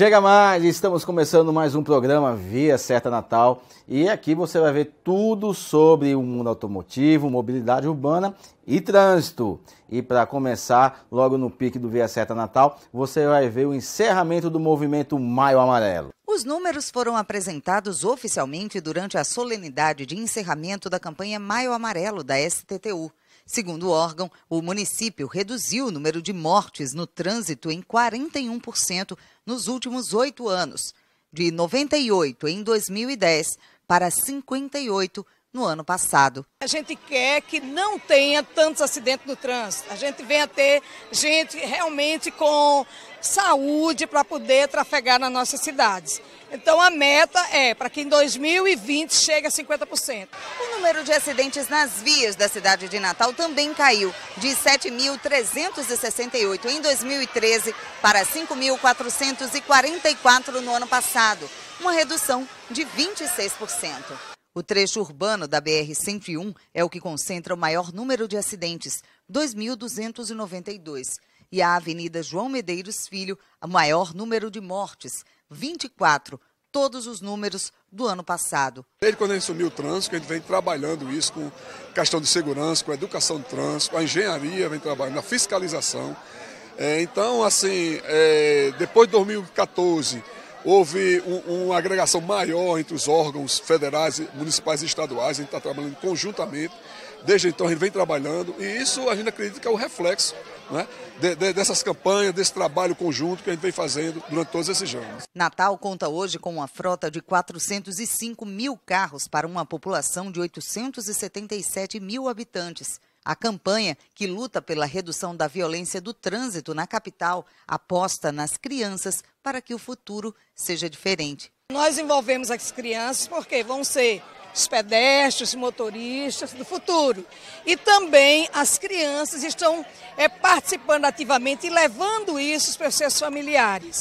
Chega mais, estamos começando mais um programa Via Certa Natal e aqui você vai ver tudo sobre o mundo automotivo, mobilidade urbana e trânsito. E para começar, logo no pique do Via Certa Natal, você vai ver o encerramento do movimento Maio Amarelo. Os números foram apresentados oficialmente durante a solenidade de encerramento da campanha Maio Amarelo da STTU. Segundo o órgão, o município reduziu o número de mortes no trânsito em 41% nos últimos oito anos, de 98 em 2010 para 58 no ano passado. A gente quer que não tenha tantos acidentes no trânsito. A gente venha ter gente realmente com saúde para poder trafegar nas nossas cidades. Então a meta é para que em 2020 chegue a 50%. O número de acidentes nas vias da cidade de Natal também caiu, de 7.368 em 2013 para 5.444 no ano passado, uma redução de 26%. O trecho urbano da BR-101 é o que concentra o maior número de acidentes, 2.292, e a Avenida João Medeiros Filho, o maior número de mortes, 24, todos os números do ano passado. Desde quando a gente assumiu o trânsito, a gente vem trabalhando isso com questão de segurança, com a educação do trânsito, a engenharia vem trabalhando, a fiscalização. É, então, assim, é, depois de 2014 Houve um, uma agregação maior entre os órgãos federais, municipais e estaduais. A gente está trabalhando conjuntamente. Desde então a gente vem trabalhando e isso a gente acredita que é o reflexo né, de, de, dessas campanhas, desse trabalho conjunto que a gente vem fazendo durante todos esses anos. Natal conta hoje com uma frota de 405 mil carros para uma população de 877 mil habitantes. A campanha, que luta pela redução da violência do trânsito na capital, aposta nas crianças para que o futuro seja diferente. Nós envolvemos as crianças porque vão ser os pedestres, os motoristas do futuro. E também as crianças estão é, participando ativamente e levando isso para os seus familiares.